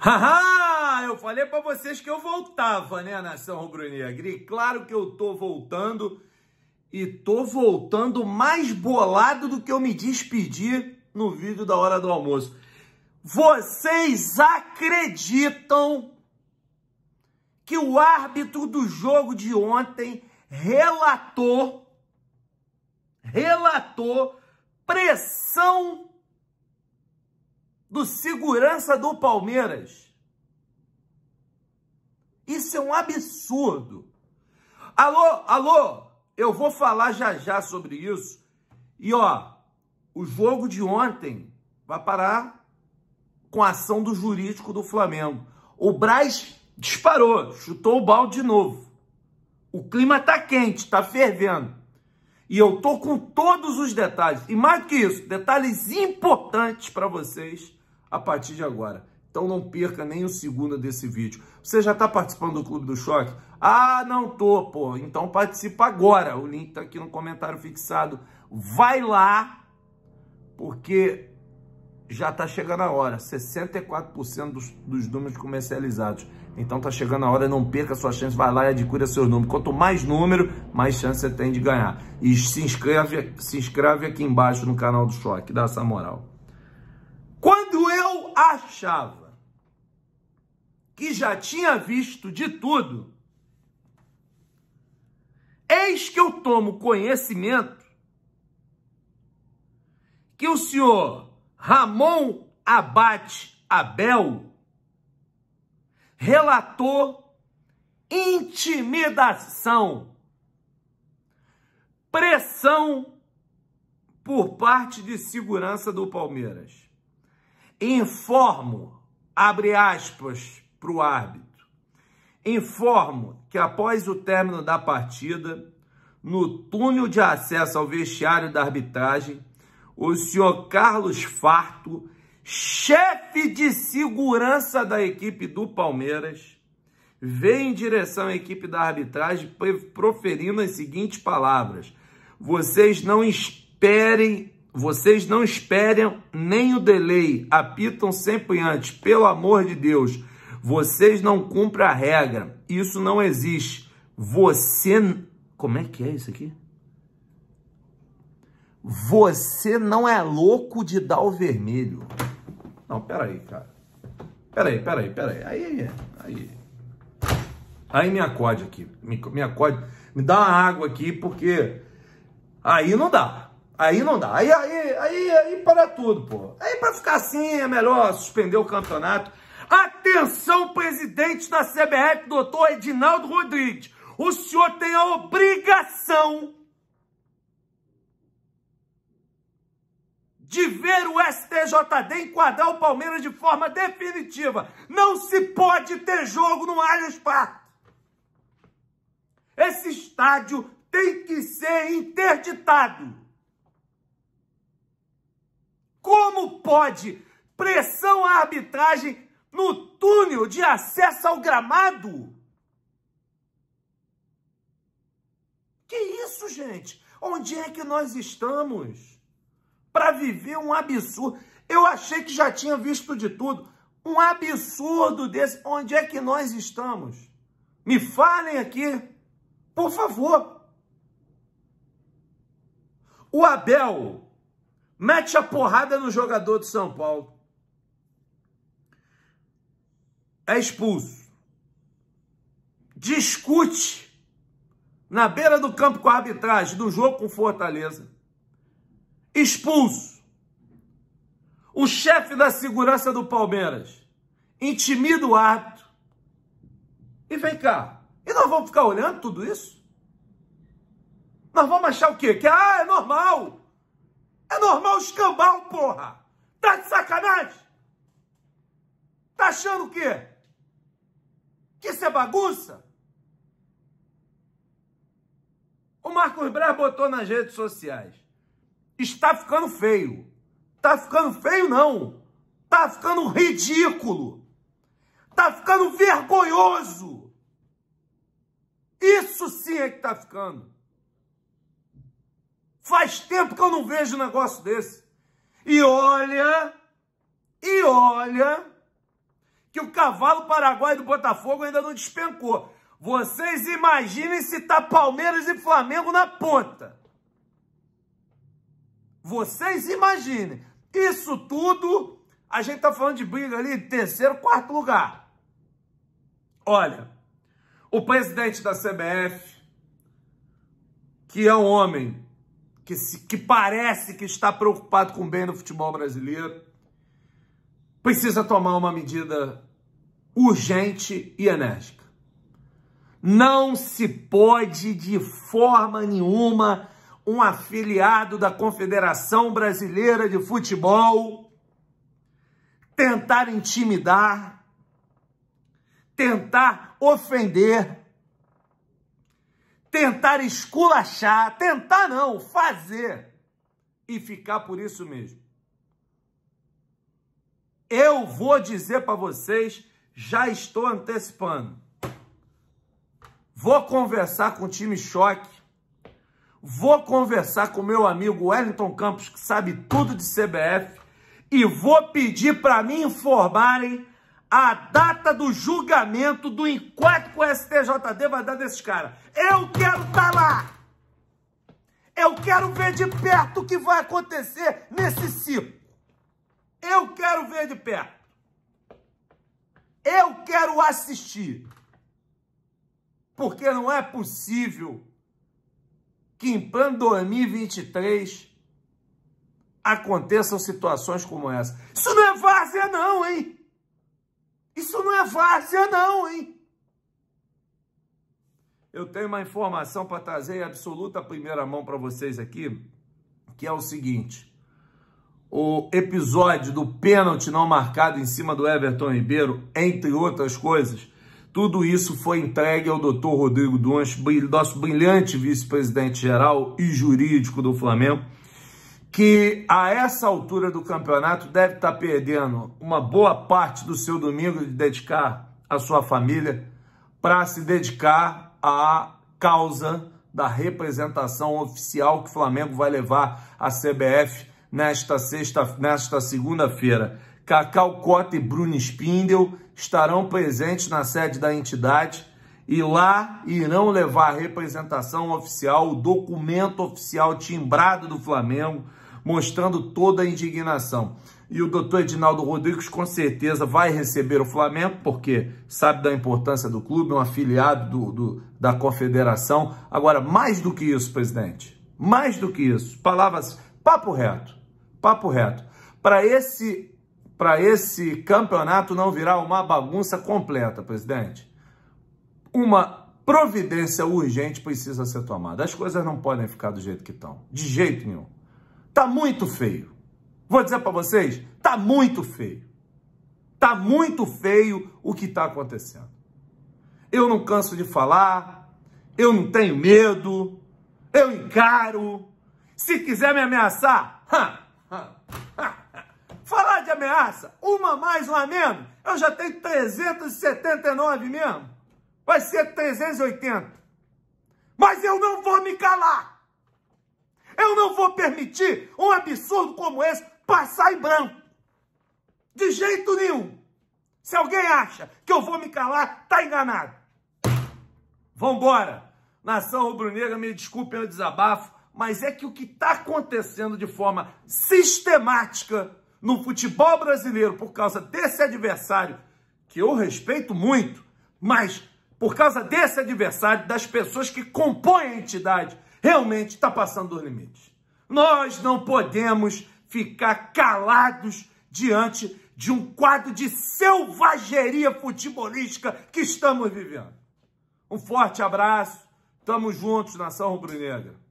Haha! eu falei para vocês que eu voltava, né, nação rubro-negra? claro que eu tô voltando e tô voltando mais bolado do que eu me despedi no vídeo da hora do almoço. Vocês acreditam que o árbitro do jogo de ontem relatou relatou pressão do segurança do Palmeiras. Isso é um absurdo. Alô, alô, eu vou falar já já sobre isso. E ó, o jogo de ontem vai parar com a ação do jurídico do Flamengo. O Braz disparou, chutou o balde de novo. O clima tá quente, tá fervendo. E eu tô com todos os detalhes. E mais do que isso, detalhes importantes para vocês a partir de agora. Então não perca nem um segundo desse vídeo. Você já está participando do Clube do Choque? Ah, não tô, pô. Então participa agora. O link está aqui no comentário fixado. Vai lá, porque já está chegando a hora. 64% dos, dos números comercializados. Então está chegando a hora, não perca sua chance, vai lá e adquira seus números. Quanto mais número, mais chance você tem de ganhar. E se inscreve, se inscreve aqui embaixo no canal do Choque, dá essa moral achava que já tinha visto de tudo, eis que eu tomo conhecimento que o senhor Ramon Abate Abel relatou intimidação, pressão por parte de segurança do Palmeiras. Informo, abre aspas para o árbitro, informo que após o término da partida, no túnel de acesso ao vestiário da arbitragem, o senhor Carlos Farto, chefe de segurança da equipe do Palmeiras, veio em direção à equipe da arbitragem proferindo as seguintes palavras: Vocês não esperem vocês não esperem nem o delay, apitam sempre antes, pelo amor de Deus. Vocês não cumprem a regra, isso não existe. Você. Como é que é isso aqui? Você não é louco de dar o vermelho. Não, peraí, cara. Peraí, peraí, peraí. Aí, aí. Aí me acode aqui. Me, me acode. Me dá uma água aqui, porque aí não dá. Aí não dá. Aí, aí, aí, aí para tudo, pô. Aí para ficar assim é melhor suspender o campeonato. Atenção, presidente da CBF, doutor Edinaldo Rodrigues. O senhor tem a obrigação de ver o STJD enquadrar o Palmeiras de forma definitiva. Não se pode ter jogo no Allianz Parque. Esse estádio tem que ser interditado. Como pode pressão à arbitragem no túnel de acesso ao gramado? Que isso, gente? Onde é que nós estamos? Para viver um absurdo. Eu achei que já tinha visto de tudo. Um absurdo desse. Onde é que nós estamos? Me falem aqui, por favor. O Abel Mete a porrada no jogador de São Paulo. É expulso. Discute na beira do campo com a arbitragem do jogo com Fortaleza. Expulso. O chefe da segurança do Palmeiras intimida o árbitro. E vem cá. E nós vamos ficar olhando tudo isso? Nós vamos achar o quê? Que ah, é normal o escambau, porra! Tá de sacanagem? Tá achando o quê? Que isso é bagunça? O Marcos Braz botou nas redes sociais. Está ficando feio. Tá ficando feio, não. Tá ficando ridículo. Tá ficando vergonhoso. Isso sim é que tá ficando. Faz tempo que eu não vejo um negócio desse. E olha, e olha, que o cavalo paraguai do Botafogo ainda não despencou. Vocês imaginem se tá Palmeiras e Flamengo na ponta. Vocês imaginem. Isso tudo, a gente tá falando de briga ali, terceiro, quarto lugar. Olha, o presidente da CBF, que é um homem que, se, que parece que está preocupado com o bem do futebol brasileiro, precisa tomar uma medida urgente e enérgica. Não se pode, de forma nenhuma, um afiliado da Confederação Brasileira de Futebol tentar intimidar, tentar ofender tentar esculachar, tentar não, fazer e ficar por isso mesmo. Eu vou dizer para vocês, já estou antecipando. Vou conversar com o time Choque. Vou conversar com meu amigo Wellington Campos, que sabe tudo de CBF, e vou pedir para me informarem a data do julgamento do enquadro que o STJD vai dar desses caras. Eu quero estar tá lá! Eu quero ver de perto o que vai acontecer nesse ciclo. Eu quero ver de perto. Eu quero assistir. Porque não é possível que em plano 2023 aconteçam situações como essa. Isso não é várzea não, hein? várzea não, hein? Eu tenho uma informação para trazer em absoluta primeira mão para vocês aqui, que é o seguinte. O episódio do pênalti não marcado em cima do Everton Ribeiro, entre outras coisas, tudo isso foi entregue ao doutor Rodrigo Duans, nosso brilhante vice-presidente geral e jurídico do Flamengo, que a essa altura do campeonato deve estar tá perdendo uma boa parte do seu domingo de dedicar à sua família para se dedicar à causa da representação oficial que o Flamengo vai levar à CBF nesta sexta, nesta segunda-feira. Cacau Cota e Bruno Spindel estarão presentes na sede da entidade e lá irão levar a representação oficial, o documento oficial timbrado do Flamengo mostrando toda a indignação. E o doutor Edinaldo Rodrigues com certeza vai receber o Flamengo, porque sabe da importância do clube, um afiliado do, do, da confederação. Agora, mais do que isso, presidente, mais do que isso, palavras, papo reto, papo reto. Para esse, esse campeonato não virar uma bagunça completa, presidente, uma providência urgente precisa ser tomada. As coisas não podem ficar do jeito que estão, de jeito nenhum. Tá muito feio. Vou dizer para vocês, tá muito feio. Tá muito feio o que está acontecendo. Eu não canso de falar, eu não tenho medo, eu encaro. Se quiser me ameaçar, falar de ameaça, uma mais, uma menos, eu já tenho 379 mesmo. Vai ser 380. Mas eu não vou me calar. Eu não vou permitir um absurdo como esse passar em branco. De jeito nenhum. Se alguém acha que eu vou me calar, tá enganado. Vambora. Nação rubro-negra, me desculpem o desabafo, mas é que o que está acontecendo de forma sistemática no futebol brasileiro por causa desse adversário, que eu respeito muito, mas por causa desse adversário, das pessoas que compõem a entidade realmente está passando dos limites. Nós não podemos ficar calados diante de um quadro de selvageria futebolística que estamos vivendo. Um forte abraço, tamo juntos, nação rubro-negra.